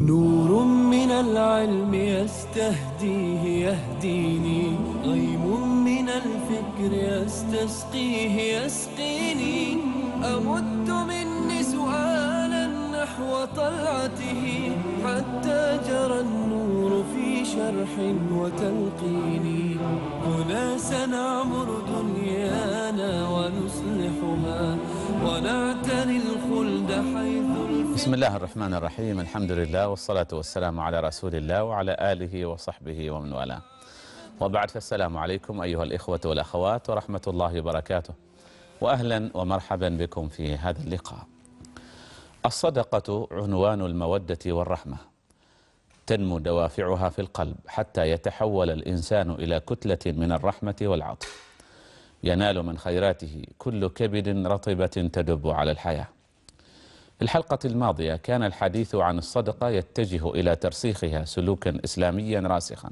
نور من العلم يستهديه يهديني غيم من الفكر يستسقيه يسقيني أمد نحو طلعته حتى جرى النور في شرح وتلقين هنا سنعمر دنيانا ونصلحها ونعتني الخلد حيث بسم الله الرحمن الرحيم الحمد لله والصلاة والسلام على رسول الله وعلى آله وصحبه ومن والاه وبعد فالسلام عليكم أيها الإخوة والأخوات ورحمة الله وبركاته وأهلا ومرحبا بكم في هذا اللقاء الصدقة عنوان المودة والرحمة تنمو دوافعها في القلب حتى يتحول الإنسان إلى كتلة من الرحمة والعطف ينال من خيراته كل كبد رطبة تدب على الحياة في الحلقة الماضية كان الحديث عن الصدقة يتجه إلى ترسيخها سلوكا إسلاميا راسخا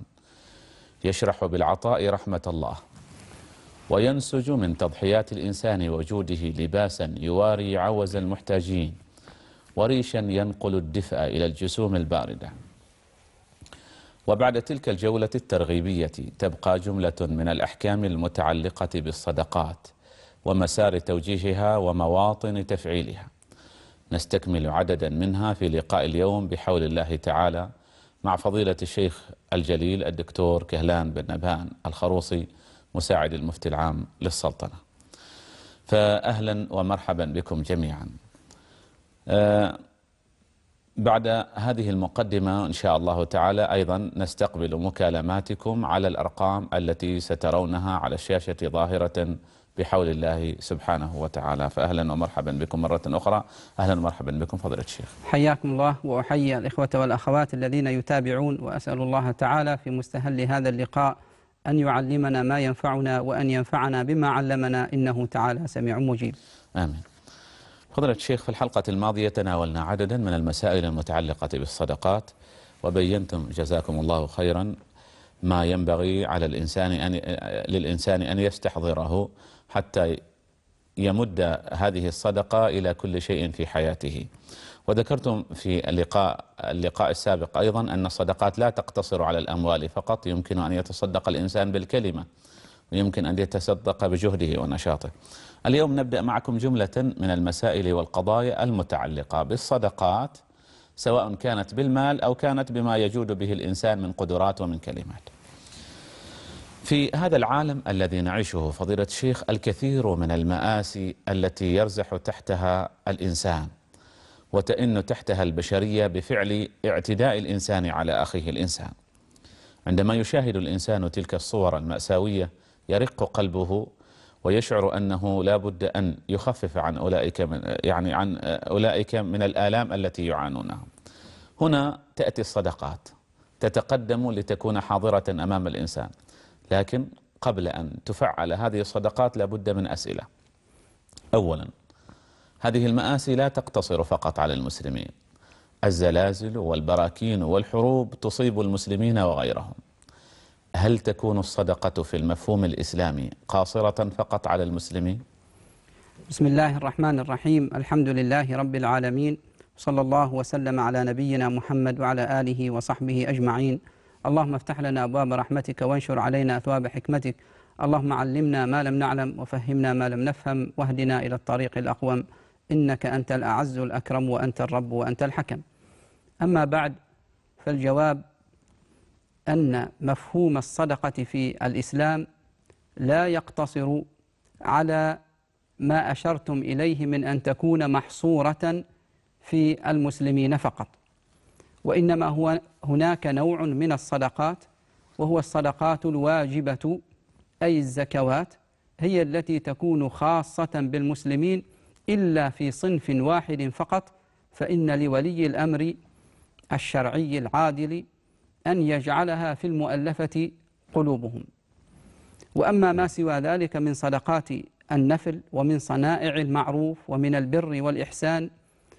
يشرح بالعطاء رحمة الله وينسج من تضحيات الإنسان وجوده لباسا يواري عوز المحتاجين وريشا ينقل الدفء إلى الجسوم الباردة وبعد تلك الجولة الترغيبية تبقى جملة من الأحكام المتعلقة بالصدقات ومسار توجيهها ومواطن تفعيلها نستكمل عددا منها في لقاء اليوم بحول الله تعالى مع فضيلة الشيخ الجليل الدكتور كهلان بن نبهان الخروصي مساعد المفتي العام للسلطنة فأهلا ومرحبا بكم جميعا آه، بعد هذه المقدمة إن شاء الله تعالى أيضا نستقبل مكالماتكم على الأرقام التي سترونها على الشاشة ظاهرة بحول الله سبحانه وتعالى فأهلا ومرحبا بكم مرة أخرى أهلا ومرحبا بكم فضيلة الشيخ حياكم الله وأحيي الإخوة والأخوات الذين يتابعون وأسأل الله تعالى في مستهل هذا اللقاء أن يعلمنا ما ينفعنا وأن ينفعنا بما علمنا إنه تعالى سميع مجيب آمين فضيلة الشيخ في الحلقة الماضية تناولنا عددا من المسائل المتعلقة بالصدقات وبينتم جزاكم الله خيرا ما ينبغي على الإنسان أن للإنسان أن يستحضره حتى يمد هذه الصدقة إلى كل شيء في حياته وذكرتم في اللقاء اللقاء السابق أيضا أن الصدقات لا تقتصر على الأموال فقط يمكن أن يتصدق الإنسان بالكلمة ويمكن أن يتصدق بجهده ونشاطه اليوم نبدأ معكم جملة من المسائل والقضايا المتعلقة بالصدقات سواء كانت بالمال أو كانت بما يجود به الإنسان من قدرات ومن كلمات في هذا العالم الذي نعيشه فضيلة الشيخ الكثير من المآسي التي يرزح تحتها الإنسان وتئن تحتها البشرية بفعل اعتداء الإنسان على أخيه الإنسان عندما يشاهد الإنسان تلك الصور المأساوية يرق قلبه ويشعر أنه لا بد أن يخفف عن أولئك من, يعني عن أولئك من الآلام التي يعانونها هنا تأتي الصدقات تتقدم لتكون حاضرة أمام الإنسان لكن قبل أن تفعل هذه الصدقات لابد من أسئلة أولا هذه المآسي لا تقتصر فقط على المسلمين الزلازل والبراكين والحروب تصيب المسلمين وغيرهم هل تكون الصدقة في المفهوم الإسلامي قاصرة فقط على المسلمين؟ بسم الله الرحمن الرحيم الحمد لله رب العالمين صلى الله وسلم على نبينا محمد وعلى آله وصحبه أجمعين اللهم افتح لنا أبواب رحمتك وانشر علينا أثواب حكمتك اللهم علمنا ما لم نعلم وفهمنا ما لم نفهم واهدنا إلى الطريق الأقوم إنك أنت الأعز الأكرم وأنت الرب وأنت الحكم أما بعد فالجواب أن مفهوم الصدقة في الإسلام لا يقتصر على ما أشرتم إليه من أن تكون محصورة في المسلمين فقط وإنما هو هناك نوع من الصدقات وهو الصدقات الواجبة أي الزكوات هي التي تكون خاصة بالمسلمين إلا في صنف واحد فقط فإن لولي الأمر الشرعي العادل أن يجعلها في المؤلفة قلوبهم وأما ما سوى ذلك من صدقات النفل ومن صنائع المعروف ومن البر والإحسان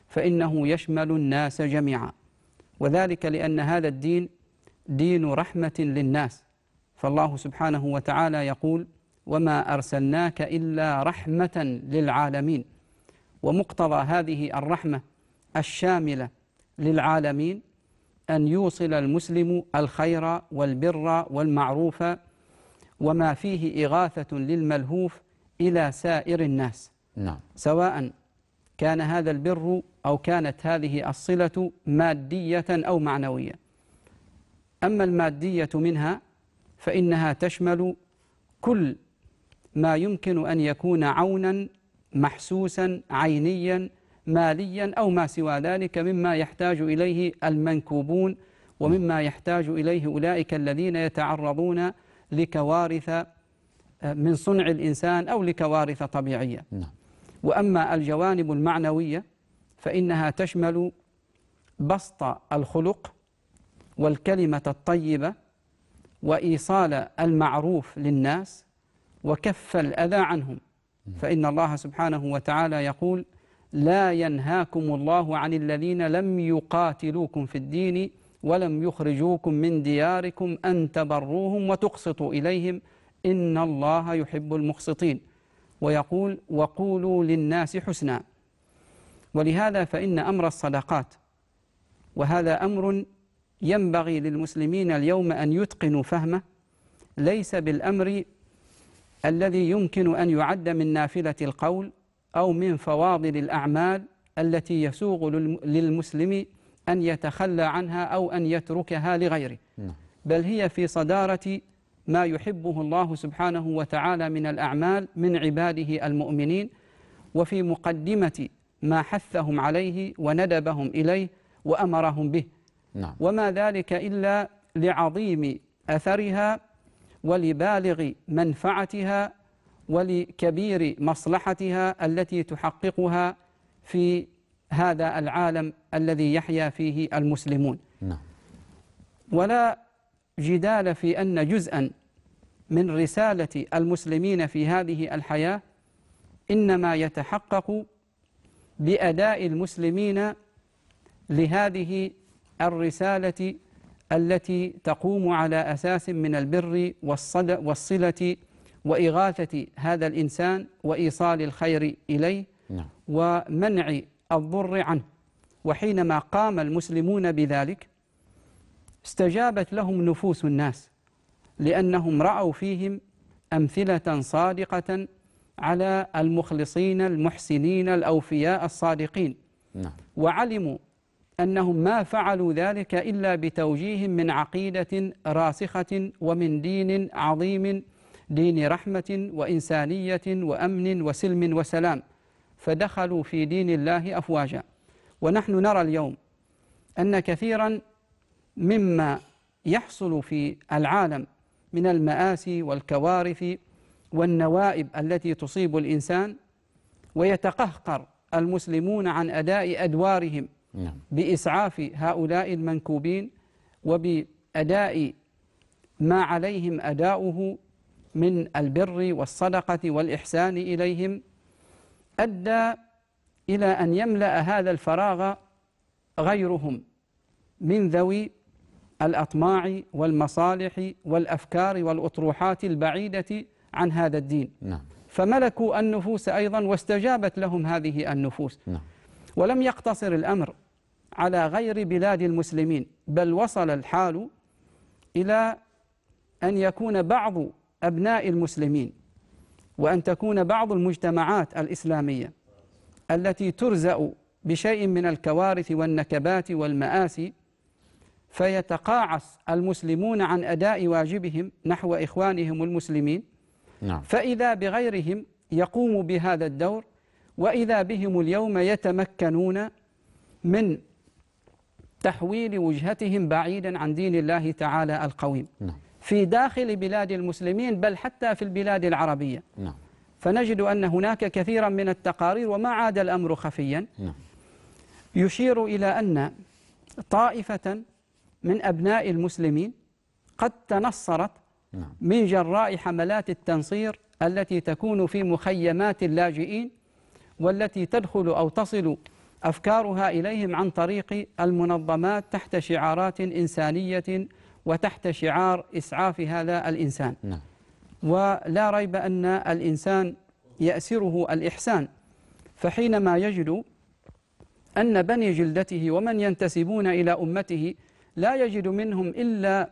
فإنه يشمل الناس جميعا وذلك لأن هذا الدين دين رحمة للناس فالله سبحانه وتعالى يقول وما أرسلناك إلا رحمة للعالمين ومقتضى هذه الرحمة الشاملة للعالمين أن يوصل المسلم الخير والبر والمعروف وما فيه إغاثة للملهوف إلى سائر الناس نعم. سواء كان هذا البر أو كانت هذه الصلة مادية أو معنوية أما المادية منها فإنها تشمل كل ما يمكن أن يكون عونا محسوسا عينيا ماليا أو ما سوى ذلك مما يحتاج إليه المنكوبون ومما يحتاج إليه أولئك الذين يتعرضون لكوارث آه، من صنع الإنسان أو لكوارث طبيعية نعم. وأما الجوانب المعنوية فإنها تشمل بسط الخلق والكلمة الطيبة وإيصال المعروف للناس وكف الأذى عنهم نعم. فإن الله سبحانه وتعالى يقول لا ينهاكم الله عن الذين لم يقاتلوكم في الدين ولم يخرجوكم من دياركم أن تبروهم وتقسطوا إليهم إن الله يحب المقسطين ويقول وقولوا للناس حسنا ولهذا فإن أمر الصدقات وهذا أمر ينبغي للمسلمين اليوم أن يتقنوا فهمه ليس بالأمر الذي يمكن أن يعد من نافلة القول أو من فواضل الأعمال التي يسوغ للمسلم أن يتخلى عنها أو أن يتركها لغيره نعم. بل هي في صدارة ما يحبه الله سبحانه وتعالى من الأعمال من عباده المؤمنين وفي مقدمة ما حثهم عليه وندبهم إليه وأمرهم به نعم. وما ذلك إلا لعظيم أثرها ولبالغ منفعتها ولكبير مصلحتها التي تحققها في هذا العالم الذي يحيا فيه المسلمون نعم. ولا جدال في أن جزءا من رسالة المسلمين في هذه الحياة إنما يتحقق بأداء المسلمين لهذه الرسالة التي تقوم على أساس من البر والصلة وإغاثة هذا الإنسان وإيصال الخير إليه نعم. ومنع الضر عنه وحينما قام المسلمون بذلك استجابت لهم نفوس الناس لأنهم رأوا فيهم أمثلة صادقة على المخلصين المحسنين الأوفياء الصادقين نعم. وعلموا أنهم ما فعلوا ذلك إلا بتوجيه من عقيدة راسخة ومن دين عظيم دين رحمة وإنسانية وأمن وسلم وسلام فدخلوا في دين الله أفواجا ونحن نرى اليوم أن كثيرا مما يحصل في العالم من المآسي والكوارث والنوائب التي تصيب الإنسان ويتقهقر المسلمون عن أداء أدوارهم نعم. بإسعاف هؤلاء المنكوبين وبأداء ما عليهم أداؤه من البر والصدقة والإحسان إليهم أدى إلى أن يملأ هذا الفراغ غيرهم من ذوي الأطماع والمصالح والأفكار والأطروحات البعيدة عن هذا الدين نعم. فملكوا النفوس أيضا واستجابت لهم هذه النفوس نعم. ولم يقتصر الأمر على غير بلاد المسلمين بل وصل الحال إلى أن يكون بعض أبناء المسلمين وأن تكون بعض المجتمعات الإسلامية التي ترزأ بشيء من الكوارث والنكبات والمآسي فيتقاعس المسلمون عن أداء واجبهم نحو إخوانهم المسلمين نعم. فإذا بغيرهم يقوم بهذا الدور وإذا بهم اليوم يتمكنون من تحويل وجهتهم بعيدا عن دين الله تعالى القويم نعم. في داخل بلاد المسلمين بل حتى في البلاد العربية نعم. فنجد أن هناك كثيرا من التقارير وما عاد الأمر خفيا نعم. يشير إلى أن طائفة من أبناء المسلمين قد تنصرت نعم. من جراء حملات التنصير التي تكون في مخيمات اللاجئين والتي تدخل أو تصل أفكارها إليهم عن طريق المنظمات تحت شعارات إنسانية وتحت شعار إسعاف هذا الإنسان نعم. ولا ريب أن الإنسان يأسره الإحسان فحينما يجد أن بني جلدته ومن ينتسبون إلى أمته لا يجد منهم إلا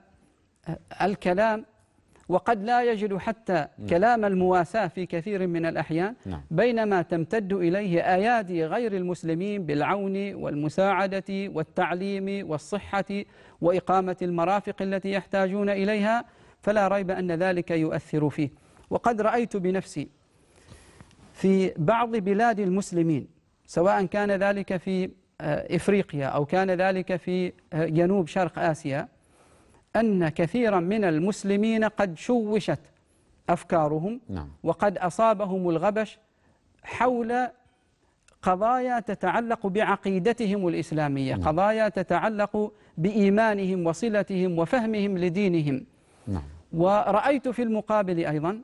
الكلام وقد لا يجد حتى نعم. كلام المواساة في كثير من الأحيان نعم. بينما تمتد إليه أيادي غير المسلمين بالعون والمساعدة والتعليم والصحة وإقامة المرافق التي يحتاجون إليها فلا ريب أن ذلك يؤثر فيه وقد رأيت بنفسي في بعض بلاد المسلمين سواء كان ذلك في آه، إفريقيا أو كان ذلك في آه، جنوب شرق آسيا أن كثيرا من المسلمين قد شوشت أفكارهم نعم. وقد أصابهم الغبش حول قضايا تتعلق بعقيدتهم الإسلامية نعم. قضايا تتعلق بإيمانهم وصلتهم وفهمهم لدينهم نعم. ورأيت في المقابل أيضا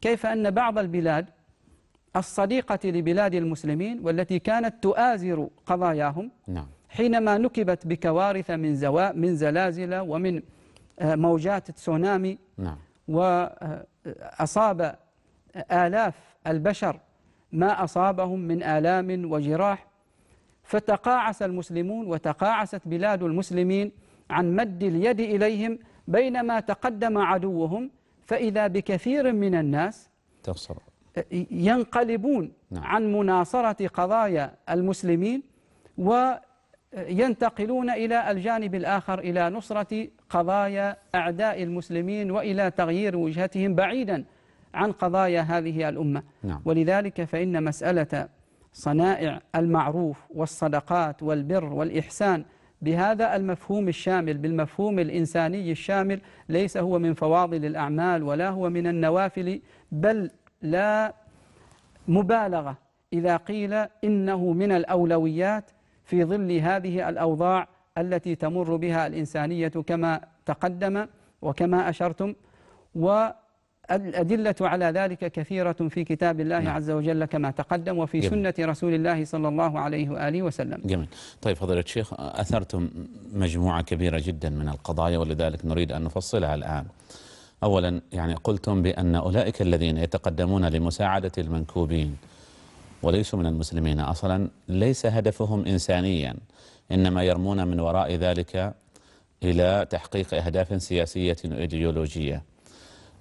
كيف أن بعض البلاد الصديقة لبلاد المسلمين والتي كانت تؤازر قضاياهم نعم. حينما نكبت بكوارث من زوا من زلازل ومن آه، موجات تسونامي نعم. وأصاب آه، آه، آلاف البشر ما أصابهم من آلام وجراح فتقاعس المسلمون وتقاعست بلاد المسلمين عن مد اليد إليهم بينما تقدم عدوهم فإذا بكثير من الناس تنصر ينقلبون نعم. عن مناصرة قضايا المسلمين و ينتقلون إلى الجانب الآخر إلى نصرة قضايا أعداء المسلمين وإلى تغيير وجهتهم بعيدا عن قضايا هذه الأمة نعم. ولذلك فإن مسألة صنائع المعروف والصدقات والبر والإحسان بهذا المفهوم الشامل بالمفهوم الإنساني الشامل ليس هو من فواضل الأعمال ولا هو من النوافل بل لا مبالغة إذا قيل إنه من الأولويات في ظل هذه الأوضاع التي تمر بها الإنسانية كما تقدم وكما أشرتم والأدلة على ذلك كثيرة في كتاب الله نعم. عز وجل كما تقدم وفي جميل. سنة رسول الله صلى الله عليه وآله وسلم جميل طيب فضيلة الشيخ أثرتم مجموعة كبيرة جدا من القضايا ولذلك نريد أن نفصلها الآن أولا يعني قلتم بأن أولئك الذين يتقدمون لمساعدة المنكوبين وليسوا من المسلمين أصلا ليس هدفهم إنسانيا إنما يرمون من وراء ذلك إلى تحقيق أهداف سياسية وإيديولوجية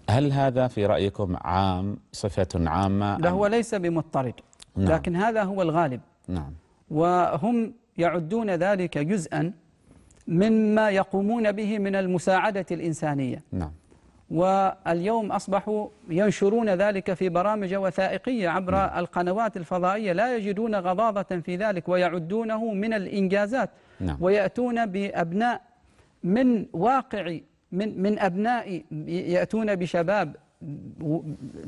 هل هذا في رأيكم عام صفة عامة لا هو ليس بمضطرد نعم. لكن هذا هو الغالب نعم وهم يعدون ذلك جزءا مما يقومون به من المساعدة الإنسانية نعم واليوم أصبحوا ينشرون ذلك في برامج وثائقية عبر نعم. القنوات الفضائية لا يجدون غضاضة في ذلك ويعدونه من الإنجازات نعم. ويأتون بأبناء من واقع من, من أبناء يأتون بشباب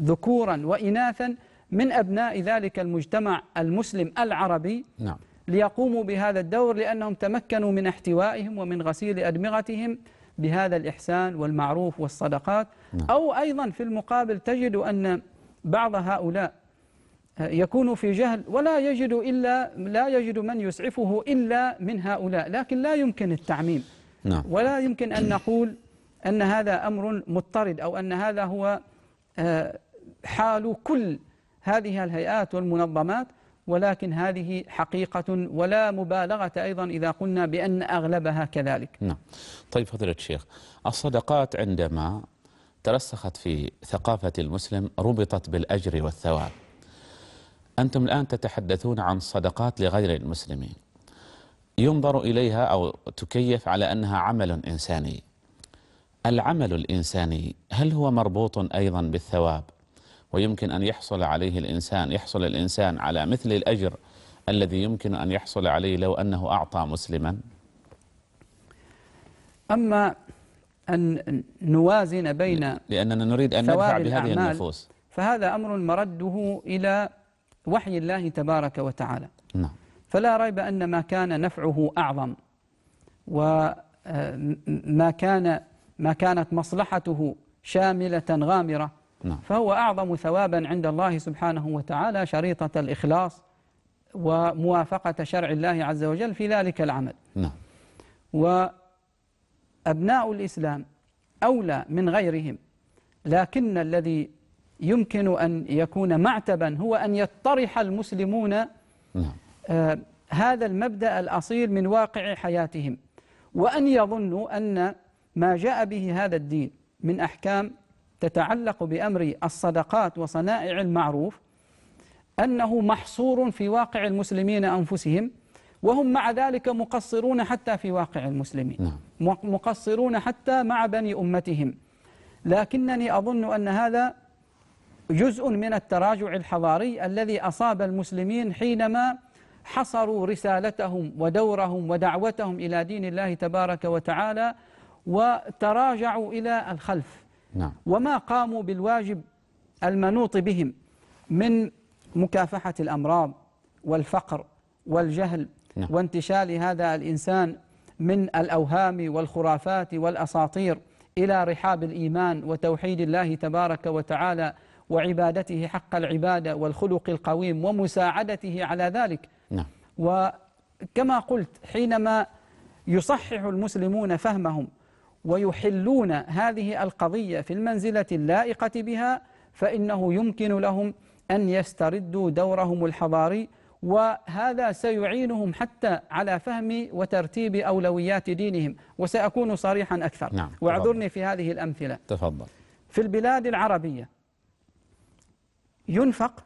ذكورا وإناثا من أبناء ذلك المجتمع المسلم العربي نعم. ليقوموا بهذا الدور لأنهم تمكنوا من احتوائهم ومن غسيل أدمغتهم بهذا الإحسان والمعروف والصدقات نعم. أو أيضا في المقابل تجد أن بعض هؤلاء يكون في جهل ولا يجد إلا لا يجد من يسعفه إلا من هؤلاء لكن لا يمكن التعميم نعم. ولا يمكن أن نقول أن هذا أمر مضطرد أو أن هذا هو آه، حال كل هذه الهيئات والمنظمات ولكن هذه حقيقة ولا مبالغة أيضا إذا قلنا بأن أغلبها كذلك نعم طيب فضيلة الشيخ الصدقات عندما ترسخت في ثقافة المسلم ربطت بالأجر والثواب أنتم الآن تتحدثون عن صدقات لغير المسلمين ينظر إليها أو تكيف على أنها عمل إنساني العمل الإنساني هل هو مربوط أيضا بالثواب ويمكن أن يحصل عليه الإنسان يحصل الإنسان على مثل الأجر الذي يمكن أن يحصل عليه لو أنه أعطى مسلما أما أن نوازن بين لأننا نريد أن ندفع بهذه النفوس فهذا أمر مرده إلى وحي الله تبارك وتعالى نعم فلا ريب أن ما كان نفعه أعظم وما آه، كان ما كانت مصلحته شاملة غامرة نعم. فهو أعظم ثوابا عند الله سبحانه وتعالى شريطة الإخلاص وموافقة شرع الله عز وجل في ذلك العمل نعم. وأبناء الإسلام أولى من غيرهم لكن الذي يمكن أن يكون معتبا هو أن يطرح المسلمون نعم. آه هذا المبدأ الأصيل من واقع حياتهم وأن يظنوا أن ما جاء به هذا الدين من أحكام تتعلق بأمر الصدقات وصنائع المعروف أنه محصور في واقع المسلمين أنفسهم وهم مع ذلك مقصرون حتى في واقع المسلمين نعم. مقصرون حتى مع بني أمتهم لكنني أظن أن هذا جزء من التراجع الحضاري الذي أصاب المسلمين حينما حصروا رسالتهم ودورهم ودعوتهم إلى دين الله تبارك وتعالى وتراجعوا إلى الخلف نعم. وما قاموا بالواجب المنوط بهم من مكافحة الأمراض والفقر والجهل نعم. وانتشال هذا الإنسان من الأوهام والخرافات والأساطير إلى رحاب الإيمان وتوحيد الله تبارك وتعالى وعبادته حق العبادة والخلق القويم ومساعدته على ذلك نعم. وكما قلت حينما يصحح المسلمون فهمهم ويحلون هذه القضية في المنزلة اللائقة بها فإنه يمكن لهم أن يستردوا دورهم الحضاري وهذا سيعينهم حتى على فهم وترتيب أولويات دينهم وسأكون صريحا أكثر نعم. واعذرني في هذه الأمثلة تفضل في البلاد العربية ينفق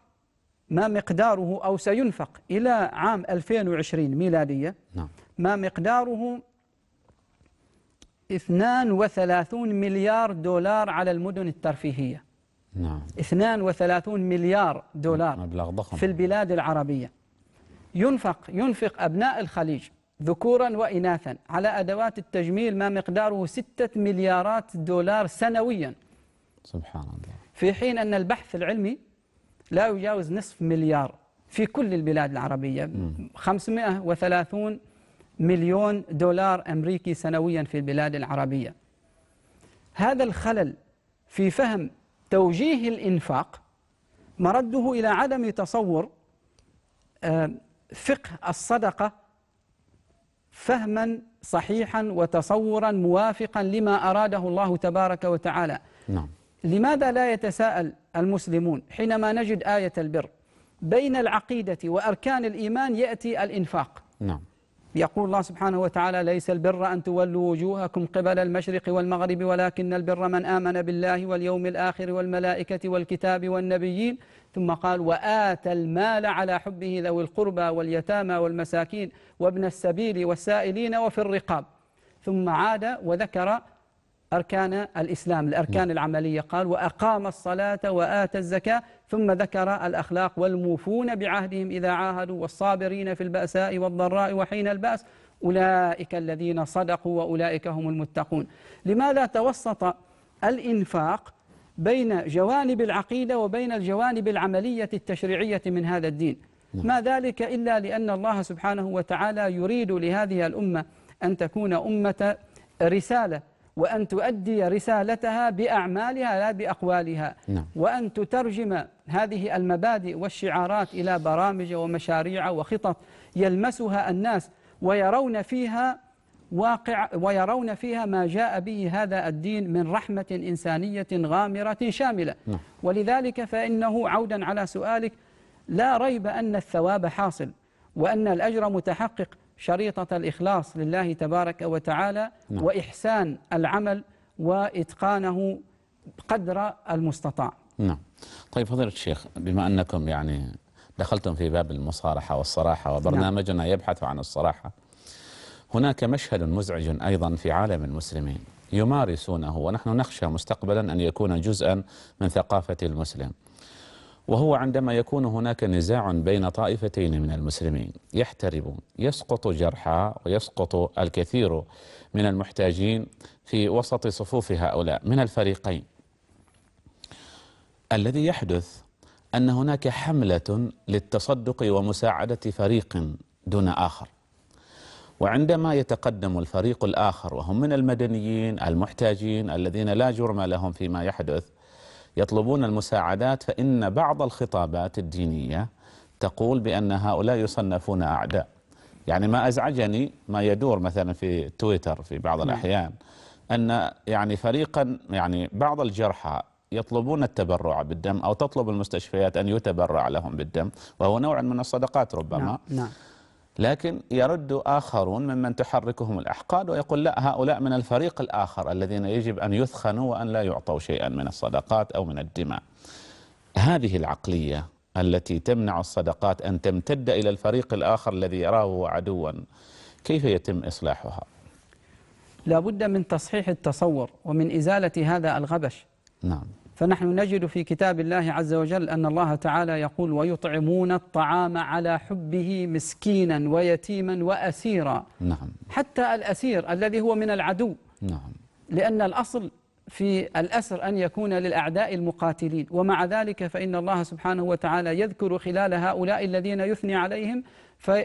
ما مقداره أو سينفق إلى عام 2020 ميلادية نعم. ما مقداره 32 مليار دولار على المدن الترفيهية نعم 32 مليار دولار مبلغ ضخم في البلاد العربية ينفق ينفق أبناء الخليج ذكورا وإناثا على أدوات التجميل ما مقداره 6 مليارات دولار سنويا سبحان الله في حين أن البحث العلمي لا يجاوز نصف مليار في كل البلاد العربية م. 530 مليون دولار أمريكي سنويا في البلاد العربية هذا الخلل في فهم توجيه الإنفاق مرده إلى عدم تصور آه، فقه الصدقة فهما صحيحا وتصورا موافقا لما أراده الله تبارك وتعالى نعم. لماذا لا يتساءل المسلمون حينما نجد آية البر بين العقيدة وأركان الإيمان يأتي الإنفاق نعم يقول الله سبحانه وتعالى ليس البر أن تولوا وجوهكم قبل المشرق والمغرب ولكن البر من آمن بالله واليوم الآخر والملائكة والكتاب والنبيين ثم قال وآتى المال على حبه ذوي القربى واليتامى والمساكين وابن السبيل والسائلين وفي الرقاب ثم عاد وذكر أركان الإسلام نعم. الأركان العملية قال وأقام الصلاة وآتى الزكاة ثم ذكر الأخلاق والموفون بعهدهم إذا عاهدوا والصابرين في البأساء والضراء وحين البأس أولئك الذين صدقوا وأولئك هم المتقون لماذا توسط الإنفاق بين جوانب العقيدة وبين الجوانب العملية التشريعية من هذا الدين نعم. ما ذلك إلا لأن الله سبحانه وتعالى يريد لهذه الأمة أن تكون أمة رسالة وأن تؤدي رسالتها بأعمالها لا بأقوالها نعم. وأن تترجم هذه المبادئ والشعارات إلى برامج ومشاريع وخطط يلمسها الناس ويرون فيها واقع ويرون فيها ما جاء به هذا الدين من رحمة إنسانية غامرة شاملة نعم. ولذلك فإنه عودا على سؤالك لا ريب أن الثواب حاصل وأن الأجر متحقق شريطة الإخلاص لله تبارك وتعالى نعم. وإحسان العمل وإتقانه قدر المستطاع نعم طيب فضيلة الشيخ بما أنكم يعني دخلتم في باب المصارحة والصراحة وبرنامجنا نعم. يبحث عن الصراحة هناك مشهد مزعج أيضا في عالم المسلمين يمارسونه ونحن نخشى مستقبلا أن يكون جزءا من ثقافة المسلم وهو عندما يكون هناك نزاع بين طائفتين من المسلمين يحترب يسقط جرحى ويسقط الكثير من المحتاجين في وسط صفوف هؤلاء من الفريقين الذي يحدث أن هناك حملة للتصدق ومساعدة فريق دون آخر وعندما يتقدم الفريق الآخر وهم من المدنيين المحتاجين الذين لا جرم لهم فيما يحدث يطلبون المساعدات فإن بعض الخطابات الدينية تقول بأن هؤلاء يصنفون أعداء يعني ما أزعجني ما يدور مثلا في تويتر في بعض نعم. الأحيان أن يعني فريقا يعني بعض الجرحى يطلبون التبرع بالدم أو تطلب المستشفيات أن يتبرع لهم بالدم وهو نوع من الصدقات ربما نعم. نعم. لكن يرد آخرون ممن تحركهم الأحقاد ويقول لا هؤلاء من الفريق الآخر الذين يجب أن يثخنوا وأن لا يعطوا شيئا من الصدقات أو من الدماء هذه العقلية التي تمنع الصدقات أن تمتد إلى الفريق الآخر الذي يراه عدوا كيف يتم إصلاحها؟ لابد من تصحيح التصور ومن إزالة هذا الغبش نعم فنحن نجد في كتاب الله عز وجل أن الله تعالى يقول ويطعمون الطعام على حبه مسكينا ويتيما وأسيرا نعم. حتى الأسير الذي هو من العدو نعم. لأن الأصل في الأسر أن يكون للأعداء المقاتلين ومع ذلك فإن الله سبحانه وتعالى يذكر خلال هؤلاء الذين يثني عليهم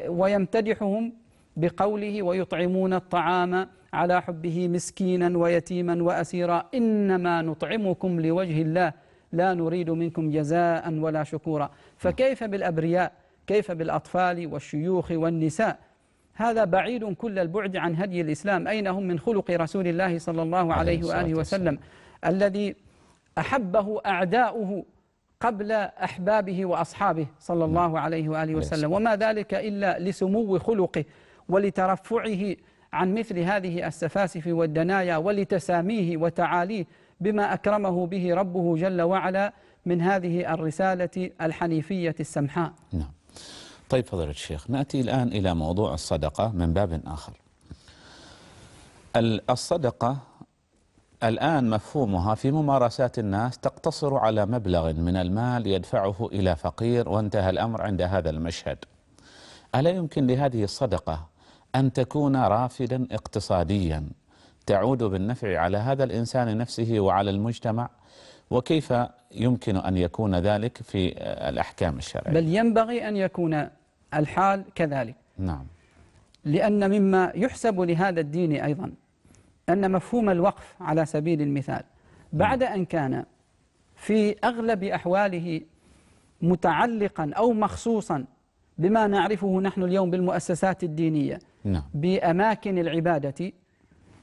ويمتدحهم بقوله ويطعمون الطعام على حبه مسكينا ويتيما وأسيرا إنما نطعمكم لوجه الله لا نريد منكم جزاء ولا شكورا فكيف بالأبرياء كيف بالأطفال والشيوخ والنساء هذا بعيد كل البعد عن هدي الإسلام أين هم من خلق رسول الله صلى الله عليه وآله وسلم الذي أحبه أعداؤه قبل أحبابه وأصحابه صلى الله عليه وآله نعم. وسلم وما ذلك إلا لسمو خلقه ولترفعه عن مثل هذه السفاسف والدنايا ولتساميه وتعاليه بما أكرمه به ربه جل وعلا من هذه الرسالة الحنيفية السمحاء نعم طيب فضيلة الشيخ نأتي الآن إلى موضوع الصدقة من باب آخر الصدقة الآن مفهومها في ممارسات الناس تقتصر على مبلغ من المال يدفعه إلى فقير وانتهى الأمر عند هذا المشهد ألا يمكن لهذه الصدقة أن تكون رافدا اقتصاديا تعود بالنفع على هذا الإنسان نفسه وعلى المجتمع وكيف يمكن أن يكون ذلك في الأحكام الشرعية بل ينبغي أن يكون الحال كذلك نعم لأن مما يحسب لهذا الدين أيضا أن مفهوم الوقف على سبيل المثال بعد نعم. أن كان في أغلب أحواله متعلقا أو مخصوصا بما نعرفه نحن اليوم بالمؤسسات الدينية نعم. بأماكن العبادة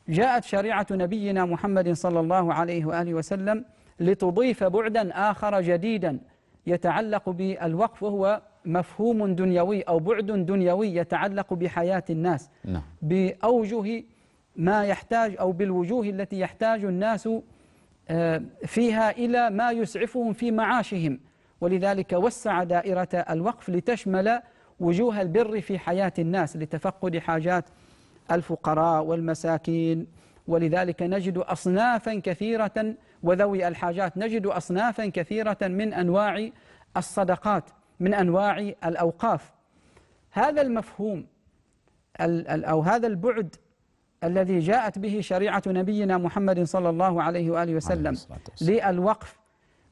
جاءت شريعة نبينا محمد صلى الله عليه وآله وسلم لتضيف بعدا آخر جديدا يتعلق بالوقف وهو مفهوم دنيوي أو بعد دنيوي يتعلق بحياة الناس نعم. بأوجه ما يحتاج أو بالوجوه التي يحتاج الناس آه، فيها إلى ما يسعفهم في معاشهم ولذلك وسع دائرة الوقف لتشمل وجوه البر في حياة الناس لتفقد حاجات الفقراء والمساكين ولذلك نجد أصنافا كثيرة وذوي الحاجات نجد أصنافا كثيرة من أنواع الصدقات من أنواع الأوقاف هذا المفهوم أو هذا البعد الذي جاءت به شريعة نبينا محمد صلى الله عليه وآله وسلم للوقف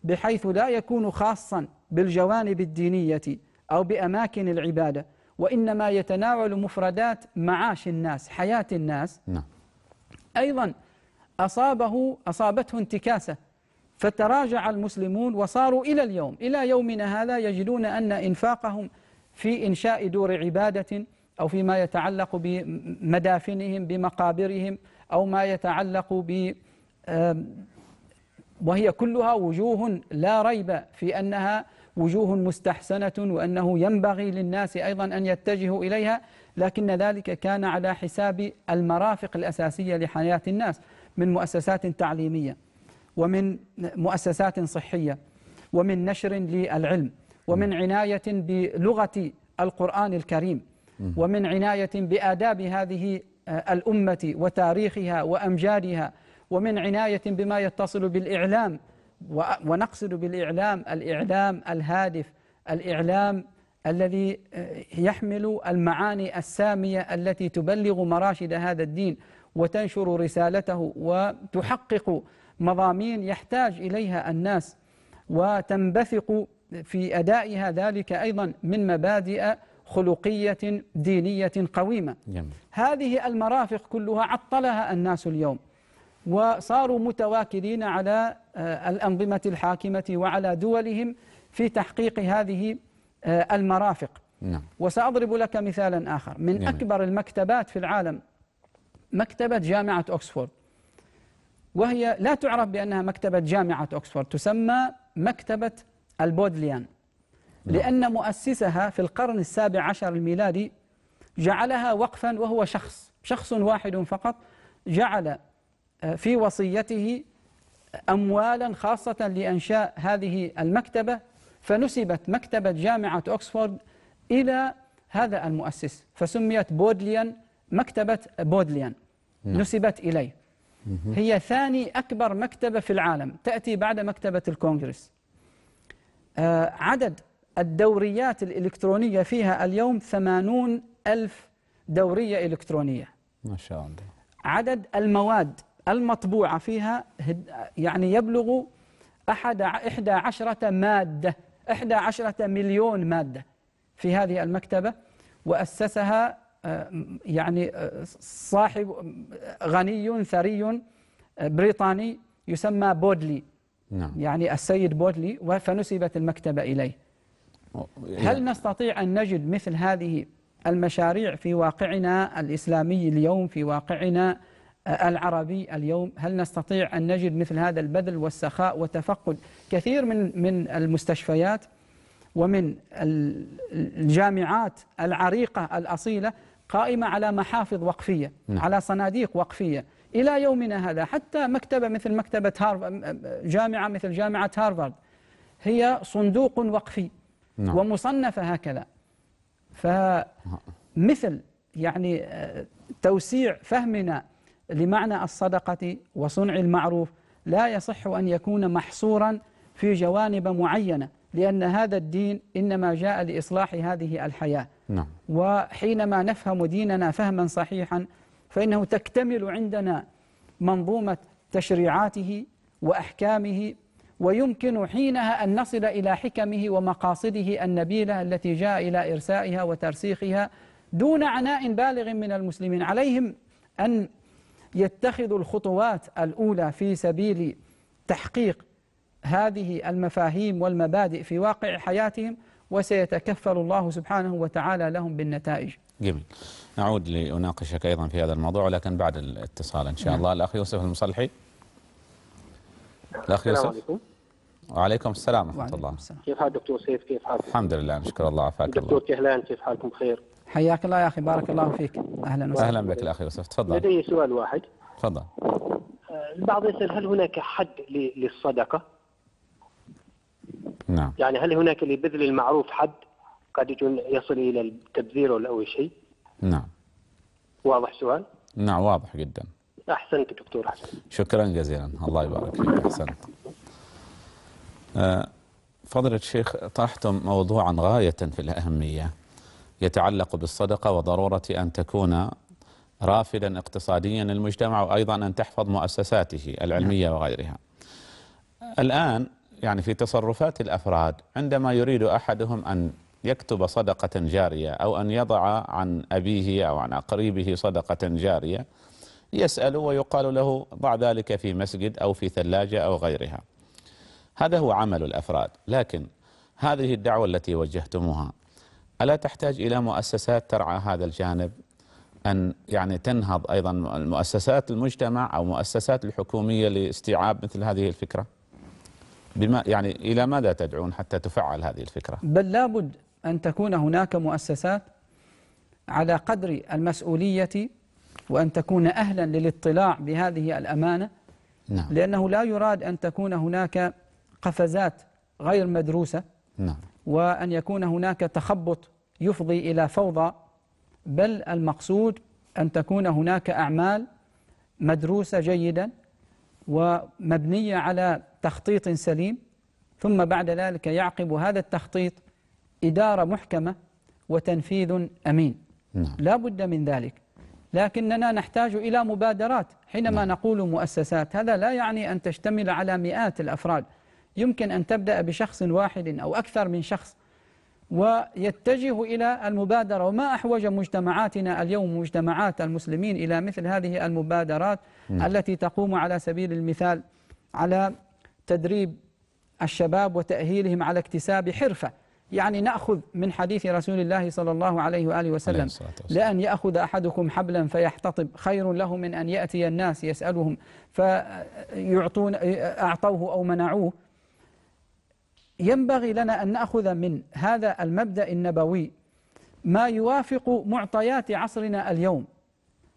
بحيث لا يكون خاصا بالجوانب الدينية أو بأماكن العبادة وإنما يتناول مفردات معاش الناس حياة الناس نعم. أيضا أصابه أصابته انتكاسة فتراجع المسلمون وصاروا إلى اليوم إلى يومنا هذا يجدون أن إنفاقهم في إنشاء دور عبادة أو فيما يتعلق بمدافنهم بمقابرهم أو ما يتعلق ب وهي كلها وجوه لا ريب في أنها وجوه مستحسنة وأنه ينبغي للناس أيضا أن يتجهوا إليها لكن ذلك كان على حساب المرافق الأساسية لحياة الناس من مؤسسات تعليمية ومن مؤسسات صحية ومن نشر للعلم ومن عناية بلغة القرآن الكريم ومن عناية بآداب هذه الأمة وتاريخها وأمجادها ومن عناية بما يتصل بالإعلام ونقصد بالإعلام الإعلام الهادف الإعلام الذي يحمل المعاني السامية التي تبلغ مراشد هذا الدين وتنشر رسالته وتحقق مضامين يحتاج إليها الناس وتنبثق في أدائها ذلك أيضا من مبادئ خلقية دينية قويمة نعم. هذه المرافق كلها عطلها الناس اليوم وصاروا متواكلين على آه، الأنظمة الحاكمة وعلى دولهم في تحقيق هذه آه، المرافق نعم. وسأضرب لك مثالا آخر من نعم. أكبر المكتبات في العالم مكتبة جامعة أكسفورد وهي لا تعرف بأنها مكتبة جامعة أكسفورد تسمى مكتبة البودليان نعم. لأن مؤسسها في القرن السابع عشر الميلادي جعلها وقفا وهو شخص شخص واحد فقط جعل آه، في وصيته أموالا خاصة لإنشاء هذه المكتبة فنسبت مكتبة جامعة أكسفورد إلى هذا المؤسس فسميت بودليان مكتبة بودليان نعم. نسبت إليه هي ثاني أكبر مكتبة في العالم تأتي بعد مكتبة الكونغرس آه، عدد الدوريات الإلكترونية فيها اليوم ثمانون ألف دورية إلكترونية ما شاء الله عدد المواد المطبوعة فيها يعني يبلغ أحد إحدى عشرة مادة إحدى عشرة مليون مادة في هذه المكتبة وأسسها آه، يعني آه، صاحب غني ثري آه، بريطاني يسمى بودلي نعم. يعني السيد بودلي فنسبت المكتبة إليه يعني هل نستطيع أن نجد مثل هذه المشاريع في واقعنا الإسلامي اليوم في واقعنا العربي اليوم هل نستطيع أن نجد مثل هذا البذل والسخاء وتفقد كثير من من المستشفيات ومن الجامعات العريقة الأصيلة قائمة على محافظ وقفية نعم. على صناديق وقفية إلى يومنا هذا حتى مكتبة مثل مكتبة هارفارد جامعة مثل جامعة هارفارد هي صندوق وقفي نعم. ومصنفة هكذا فمثل يعني آه، توسيع فهمنا لمعنى الصدقة وصنع المعروف لا يصح أن يكون محصورا في جوانب معينة لأن هذا الدين إنما جاء لإصلاح هذه الحياة نعم. وحينما نفهم ديننا فهما صحيحا فإنه تكتمل عندنا منظومة تشريعاته وأحكامه ويمكن حينها أن نصل إلى حكمه ومقاصده النبيلة التي جاء إلى إرسائها وترسيخها دون عناء بالغ من المسلمين عليهم أن يتخذ الخطوات الأولى في سبيل تحقيق هذه المفاهيم والمبادئ في واقع حياتهم وسيتكفل الله سبحانه وتعالى لهم بالنتائج جميل نعود لأناقشك أيضا في هذا الموضوع لكن بعد الاتصال إن شاء نعم. الله الأخ يوسف المصلحي الأخ يوسف عليكم. وعليكم السلام ورحمة الله السلام. كيف حال دكتور سيف كيف حالك الحمد لله نشكر الله عافاك الله دكتور كهلان كيف حالكم بخير حياك الله يا أخي بارك الله فيك أهلا وسهلا أهلا بك الأخ يوسف تفضل لدي سؤال واحد تفضل آه، البعض يسأل هل هناك حد للصدقة؟ نعم يعني هل هناك لبذل المعروف حد قد يصل إلى التبذير أو شيء؟ نعم واضح سؤال؟ نعم واضح جدا أحسنت دكتور احسنت شكرا جزيلا الله يبارك فيك أحسنت آه، فضيلة الشيخ طرحتم موضوعا غاية في الأهمية يتعلق بالصدقة وضرورة أن تكون رافدا اقتصاديا للمجتمع وأيضا أن تحفظ مؤسساته العلمية نعم. وغيرها الآن يعني في تصرفات الأفراد عندما يريد أحدهم أن يكتب صدقة جارية أو أن يضع عن أبيه أو عن أقريبه صدقة جارية يسأل ويقال له ضع ذلك في مسجد أو في ثلاجة أو غيرها هذا هو عمل الأفراد لكن هذه الدعوة التي وجهتموها ألا تحتاج إلى مؤسسات ترعى هذا الجانب أن يعني تنهض أيضا مؤسسات المجتمع أو مؤسسات الحكومية لاستيعاب مثل هذه الفكرة بما يعني إلى ماذا تدعون حتى تفعل هذه الفكرة بل لابد أن تكون هناك مؤسسات على قدر المسؤولية وأن تكون أهلا للاطلاع بهذه الأمانة نعم. لأنه لا يراد أن تكون هناك قفزات غير مدروسة نعم. وأن يكون هناك تخبط يفضي إلى فوضى بل المقصود أن تكون هناك أعمال مدروسة جيدا ومبنية على تخطيط سليم ثم بعد ذلك يعقب هذا التخطيط إدارة محكمة وتنفيذ أمين نعم. لا بد من ذلك لكننا نحتاج إلى مبادرات حينما نعم. نقول مؤسسات هذا لا يعني أن تشتمل على مئات الأفراد يمكن أن تبدأ بشخص واحد أو أكثر من شخص ويتجه إلى المبادرة وما أحوج مجتمعاتنا اليوم مجتمعات المسلمين إلى مثل هذه المبادرات م. التي تقوم على سبيل المثال على تدريب الشباب وتأهيلهم على اكتساب حرفة يعني نأخذ من حديث رسول الله صلى الله عليه وآله وسلم لأن يأخذ أحدكم حبلا فيحتطب خير له من أن يأتي الناس يسألهم فيعطون أعطوه أو منعوه ينبغي لنا أن نأخذ من هذا المبدأ النبوي ما يوافق معطيات عصرنا اليوم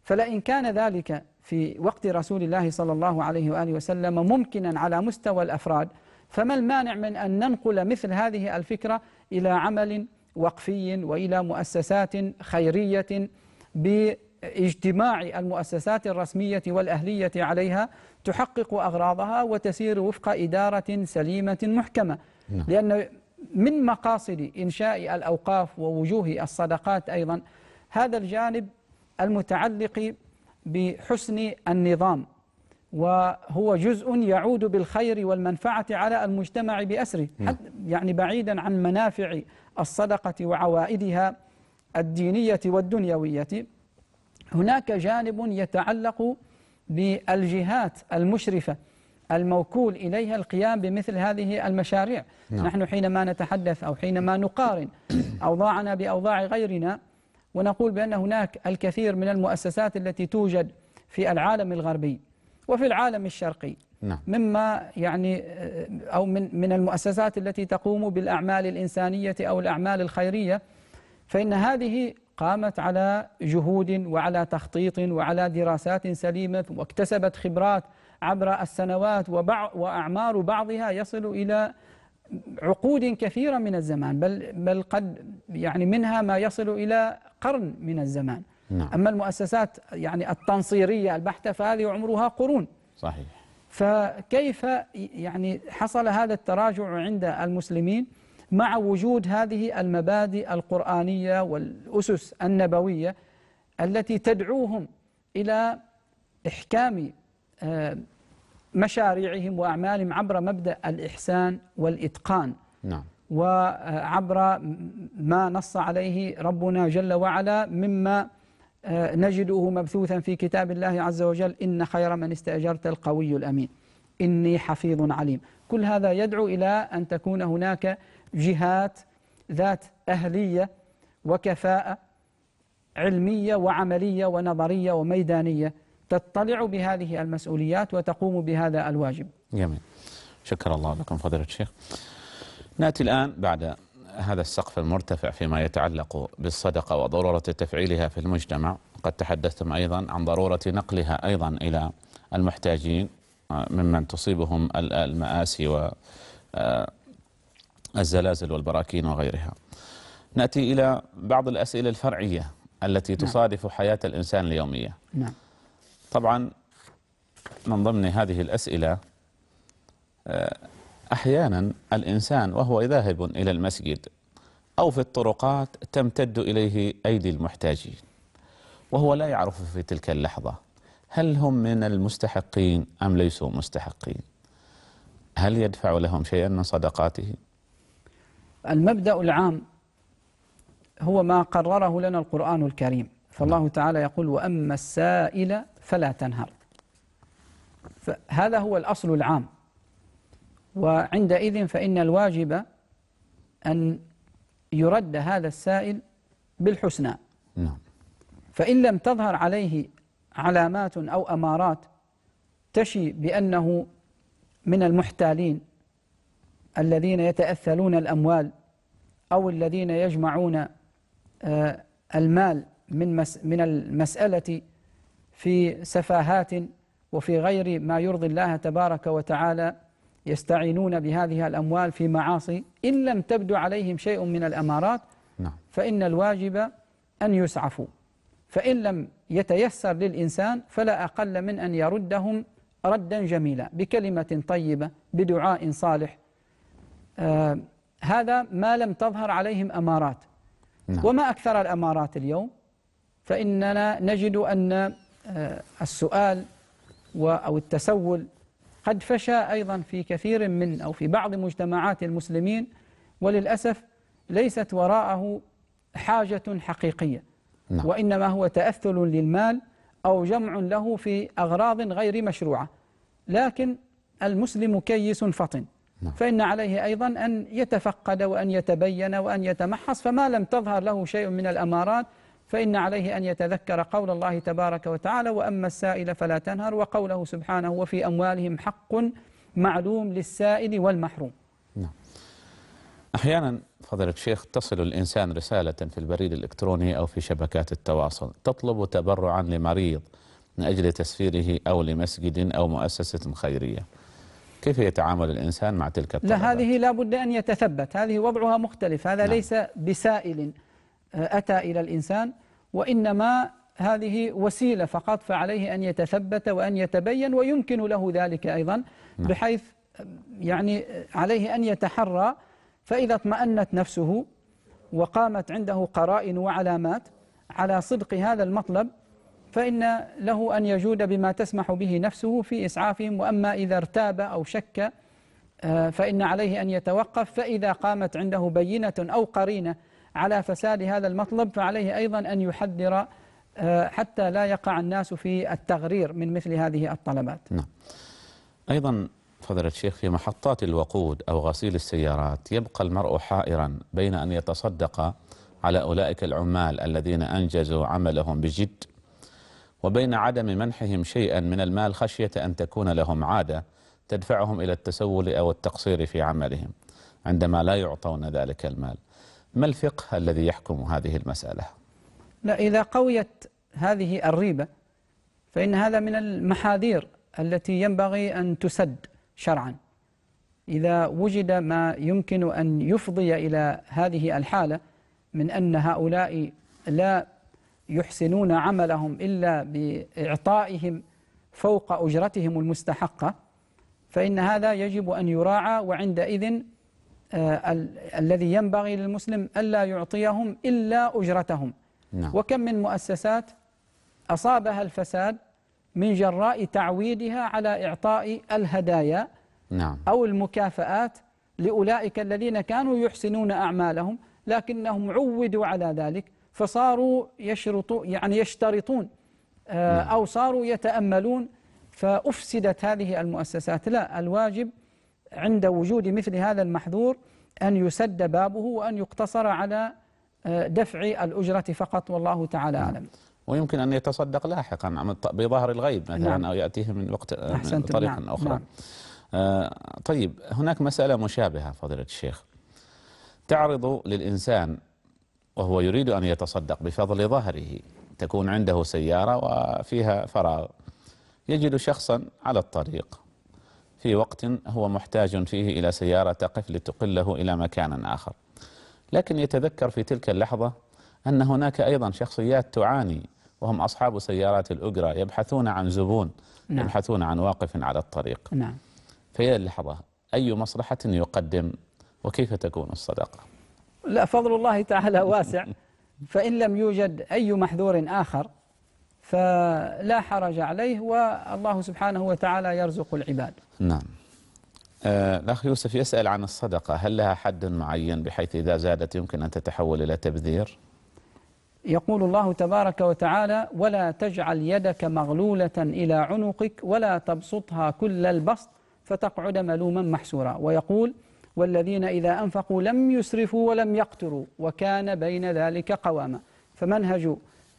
فلئن كان ذلك في وقت رسول الله صلى الله عليه وآله وسلم ممكنا على مستوى الأفراد فما المانع من أن ننقل مثل هذه الفكرة إلى عمل وقفي وإلى مؤسسات خيرية باجتماع المؤسسات الرسمية والأهلية عليها تحقق أغراضها وتسير وفق إدارة سليمة محكمة نعم. لأن من مقاصد إنشاء الأوقاف ووجوه الصدقات أيضا هذا الجانب المتعلق بحسن النظام وهو جزء يعود بالخير والمنفعة على المجتمع بأسره نعم. يعني بعيدا عن منافع الصدقة وعوائدها الدينية والدنيوية هناك جانب يتعلق بالجهات المشرفة الموكول إليها القيام بمثل هذه المشاريع نعم. نحن حينما نتحدث أو حينما نقارن أوضاعنا بأوضاع غيرنا ونقول بأن هناك الكثير من المؤسسات التي توجد في العالم الغربي وفي العالم الشرقي نعم. مما يعني أو من من المؤسسات التي تقوم بالأعمال الإنسانية أو الأعمال الخيرية فإن هذه قامت على جهود وعلى تخطيط وعلى دراسات سليمة واكتسبت خبرات عبر السنوات وأعمار بعضها يصل إلى عقود كثيرة من الزمان بل بل قد يعني منها ما يصل إلى قرن من الزمان نعم. أما المؤسسات يعني التنصيرية البحتة فهذه عمرها قرون صحيح فكيف يعني حصل هذا التراجع عند المسلمين مع وجود هذه المبادئ القرآنية والأسس النبوية التي تدعوهم إلى إحكام آه، مشاريعهم وأعمالهم عبر مبدأ الإحسان والإتقان نعم وعبر ما نص عليه ربنا جل وعلا مما آه، نجده مبثوثا في كتاب الله عز وجل إن خير من استأجرت القوي الأمين إني حفيظ عليم كل هذا يدعو إلى أن تكون هناك جهات ذات أهلية وكفاءة علمية وعملية ونظرية وميدانية تطلع بهذه المسؤوليات وتقوم بهذا الواجب جميل شكر الله لكم فضيلة الشيخ نأتي الآن بعد هذا السقف المرتفع فيما يتعلق بالصدقة وضرورة تفعيلها في المجتمع قد تحدثتم أيضا عن ضرورة نقلها أيضا إلى المحتاجين آه، ممن تصيبهم المآسي والزلازل آه، والبراكين وغيرها نأتي إلى بعض الأسئلة الفرعية التي نعم. تصادف حياة الإنسان اليومية نعم طبعا من ضمن هذه الأسئلة آه، أحيانا الإنسان وهو ذاهب إلى المسجد أو في الطرقات تمتد إليه أيدي المحتاجين وهو لا يعرف في تلك اللحظة هل هم من المستحقين أم ليسوا مستحقين هل يدفع لهم شيئا من صدقاته المبدأ العام هو ما قرره لنا القرآن الكريم فالله تعالى يقول وأما السائل فلا تنهر فهذا هو الأصل العام وعندئذ فإن الواجب أن يرد هذا السائل بالحسنى نعم فإن لم تظهر عليه علامات أو أمارات تشي بأنه من المحتالين الذين يتأثلون الأموال أو الذين يجمعون آه، المال من من المسألة في سفاهات وفي غير ما يرضي الله تبارك وتعالى يستعينون بهذه الأموال في معاصي إن لم تبدو عليهم شيء من الأمارات نعم. فإن الواجب أن يسعفوا فإن لم يتيسر للإنسان فلا أقل من أن يردهم ردا جميلا بكلمة طيبة بدعاء صالح آه هذا ما لم تظهر عليهم أمارات نعم. وما أكثر الأمارات اليوم فإننا نجد أن آه، السؤال أو التسول قد فشى أيضا في كثير من أو في بعض مجتمعات المسلمين وللأسف ليست وراءه حاجة حقيقية نعم. وإنما هو تأثل للمال أو جمع له في أغراض غير مشروعة لكن المسلم كيس فطن نعم. فإن عليه أيضا أن يتفقد وأن يتبين وأن يتمحص فما لم تظهر له شيء من الأمارات فإن عليه أن يتذكر قول الله تبارك وتعالى وأما السائل فلا تنهر وقوله سبحانه وفي أموالهم حق معلوم للسائل والمحروم نعم. أحيانا فضل الشيخ تصل الإنسان رسالة في البريد الإلكتروني أو في شبكات التواصل تطلب تبرعا لمريض من أجل تسفيره أو لمسجد أو مؤسسة خيرية كيف يتعامل الإنسان مع تلك الطلبات؟ لا هذه لا بد أن يتثبت هذه وضعها مختلف هذا نعم. ليس بسائل أتى إلى الإنسان وإنما هذه وسيلة فقط فعليه أن يتثبت وأن يتبين ويمكن له ذلك أيضا نعم. بحيث يعني عليه أن يتحرى فإذا اطمأنت نفسه وقامت عنده قرائن وعلامات على صدق هذا المطلب فإن له أن يجود بما تسمح به نفسه في إسعافهم وأما إذا ارتاب أو شك آه، فإن عليه أن يتوقف فإذا قامت عنده بينة أو قرينة على فساد هذا المطلب فعليه أيضا أن يحذر آه، حتى لا يقع الناس في التغرير من مثل هذه الطلبات نعم أيضا فضل الشيخ في محطات الوقود أو غسيل السيارات يبقى المرء حائرا بين أن يتصدق على أولئك العمال الذين أنجزوا عملهم بجد وبين عدم منحهم شيئا من المال خشية أن تكون لهم عادة تدفعهم إلى التسول أو التقصير في عملهم عندما لا يعطون ذلك المال ما الفقه الذي يحكم هذه المسألة لا إذا قويت هذه الريبة فإن هذا من المحاذير التي ينبغي أن تسد شرعا إذا وجد ما يمكن أن يفضي إلى هذه الحالة من أن هؤلاء لا يحسنون عملهم إلا بإعطائهم فوق أجرتهم المستحقة فإن هذا يجب أن يراعى وعندئذ آه، الذي ينبغي للمسلم ألا يعطيهم إلا أجرتهم نعم. وكم من مؤسسات أصابها الفساد من جراء تعويدها على إعطاء الهدايا نعم. أو المكافآت لأولئك الذين كانوا يحسنون أعمالهم لكنهم عودوا على ذلك فصاروا يشرطون يعني يشترطون آه، نعم. أو صاروا يتأملون فأفسدت هذه المؤسسات لا الواجب عند وجود مثل هذا المحذور أن يسد بابه وأن يقتصر على آه، دفع الأجرة فقط والله تعالى نعم. أعلم ويمكن أن يتصدق لاحقا بظهر الغيب مثلا نعم. أو يأتيه من وقت آه، من طريق نعم. أخرى نعم. آه، طيب هناك مسألة مشابهة فضيلة الشيخ تعرض للإنسان وهو يريد أن يتصدق بفضل ظهره تكون عنده سيارة وفيها فراغ يجد شخصا على الطريق في وقت هو محتاج فيه إلى سيارة تقف لتقله إلى مكان آخر لكن يتذكر في تلك اللحظة أن هناك أيضا شخصيات تعاني وهم أصحاب سيارات الأجرة يبحثون عن زبون نعم. يبحثون عن واقف على الطريق نعم. في اللحظة أي مصلحة يقدم وكيف تكون الصدقة لا فضل الله تعالى واسع فإن لم يوجد أي محذور آخر فلا حرج عليه والله سبحانه وتعالى يرزق العباد نعم آه، الأخ يوسف يسأل عن الصدقة هل لها حد معين بحيث إذا زادت يمكن أن تتحول إلى تبذير يقول الله تبارك وتعالى ولا تجعل يدك مغلولة إلى عنقك ولا تبسطها كل البسط فتقعد ملوما محسورا ويقول والذين إذا أنفقوا لم يسرفوا ولم يقتروا وكان بين ذلك قواما فمنهج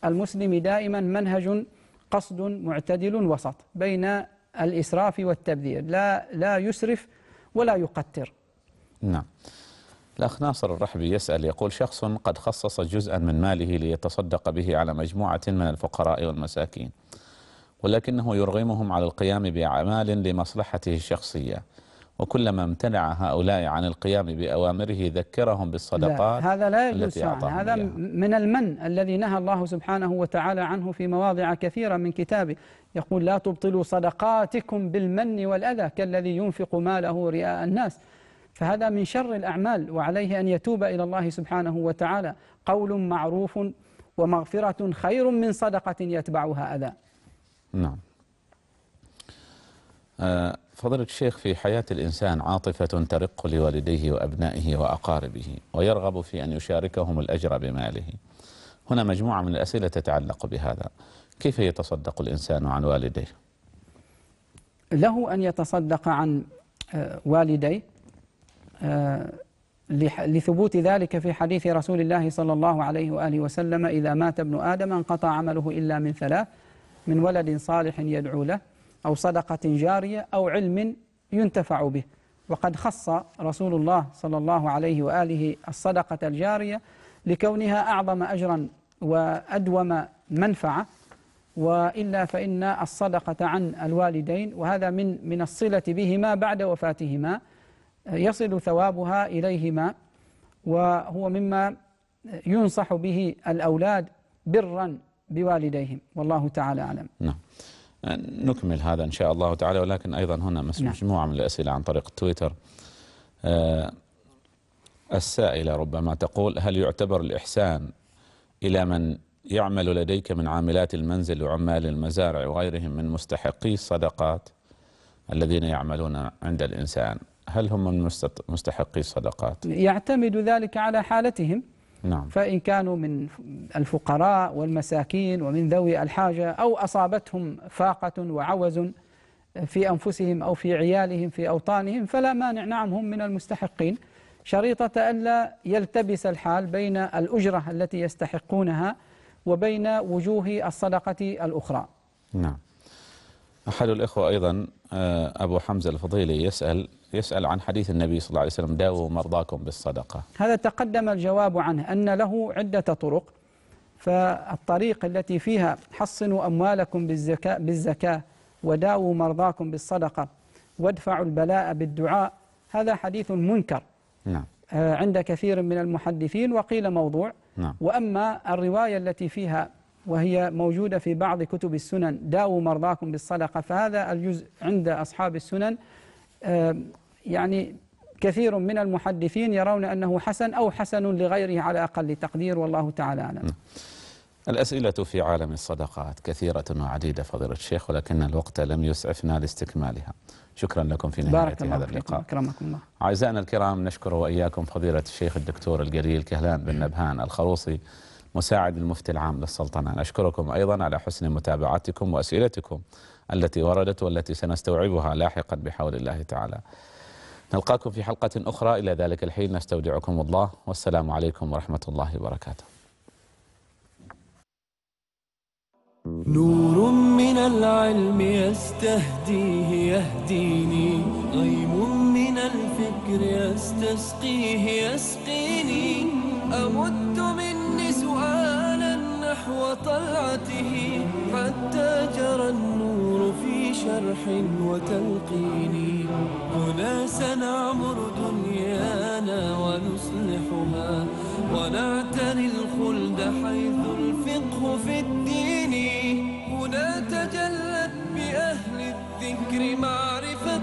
المسلم دائما منهج قصد معتدل وسط بين الإسراف والتبذير لا لا يسرف ولا يقتر نعم الأخ ناصر الرحبي يسأل يقول شخص قد خصص جزءا من ماله ليتصدق به على مجموعة من الفقراء والمساكين ولكنه يرغمهم على القيام بأعمال لمصلحته الشخصية وكلما امتنع هؤلاء عن القيام بأوامره ذكرهم بالصدقات لا هذا لا يجوز هذا من المن الذي نهى الله سبحانه وتعالى عنه في مواضع كثيرة من كتابه يقول لا تبطلوا صدقاتكم بالمن والأذى كالذي ينفق ماله رئاء الناس فهذا من شر الأعمال وعليه أن يتوب إلى الله سبحانه وتعالى قول معروف ومغفرة خير من صدقة يتبعها أذى نعم آه فضيلة الشيخ في حياة الإنسان عاطفة ترق لوالديه وأبنائه وأقاربه ويرغب في أن يشاركهم الأجر بماله هنا مجموعة من الأسئلة تتعلق بهذا كيف يتصدق الإنسان عن والديه؟ له أن يتصدق عن آه، والديه آه، لثبوت ذلك في حديث رسول الله صلى الله عليه وآله وسلم إذا مات ابن آدم انقطع عمله إلا من ثلاث من ولد صالح يدعو له أو صدقة جارية أو علم ينتفع به وقد خص رسول الله صلى الله عليه وآله الصدقة الجارية لكونها أعظم أجرا وأدوم منفعة وإلا فإن الصدقة عن الوالدين وهذا من من الصلة بهما بعد وفاتهما يصل ثوابها إليهما وهو مما ينصح به الأولاد برا بوالديهم والله تعالى أعلم نعم نكمل هذا إن شاء الله تعالى ولكن أيضا هنا نعم. مجموعة من الأسئلة عن طريق تويتر آه، السائلة ربما تقول هل يعتبر الإحسان إلى من يعمل لديك من عاملات المنزل وعمال المزارع وغيرهم من مستحقي الصدقات الذين يعملون عند الإنسان هل هم من مستحقي الصدقات؟ يعتمد ذلك على حالتهم نعم. فإن كانوا من الفقراء والمساكين ومن ذوي الحاجة أو أصابتهم فاقة وعوز في أنفسهم أو في عيالهم في أوطانهم فلا مانع نعم هم من المستحقين شريطة ألا يلتبس الحال بين الأجرة التي يستحقونها وبين وجوه الصدقة الأخرى نعم أحد الإخوة أيضا آه، أبو حمزة الفضيلي يسأل يسأل عن حديث النبي صلى الله عليه وسلم داووا مرضاكم بالصدقة هذا تقدم الجواب عنه أن له عدة طرق فالطريق التي فيها حصنوا أموالكم بالزكاة, بالزكاة وداووا مرضاكم بالصدقة وادفعوا البلاء بالدعاء هذا حديث منكر نعم. آه، عند كثير من المحدثين وقيل موضوع نعم. وأما الرواية التي فيها وهي موجودة في بعض كتب السنن داووا مرضاكم بالصدقة فهذا الجزء عند أصحاب السنن آه، يعني كثير من المحدثين يرون أنه حسن أو حسن لغيره على أقل تقدير والله تعالى أعلم الأسئلة في عالم الصدقات كثيرة وعديدة فضيلة الشيخ ولكن الوقت لم يسعفنا لاستكمالها شكرا لكم في نهاية بارك هذا اللقاء أكرمكم الله أعزائنا الكرام نشكر وإياكم فضيلة الشيخ الدكتور الجليل كهلان بن نبهان الخروصي مساعد المفتي العام للسلطنة نشكركم أيضا على حسن متابعتكم وأسئلتكم التي وردت والتي سنستوعبها لاحقا بحول الله تعالى نلقاكم في حلقة أخرى إلى ذلك الحين نستودعكم الله والسلام عليكم ورحمة الله وبركاته نور من العلم يستهديه يهديني غيم من الفكر يستسقيه يسقيني أمد نحو طلعته حتى جرى النور في شرح وتلقين هنا سنعمر دنيانا ونصلحها ونعتني الخلد حيث الفقه في الدين هنا تجلت بأهل الذكر معرفة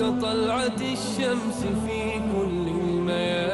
كطلعة الشمس في كل المياه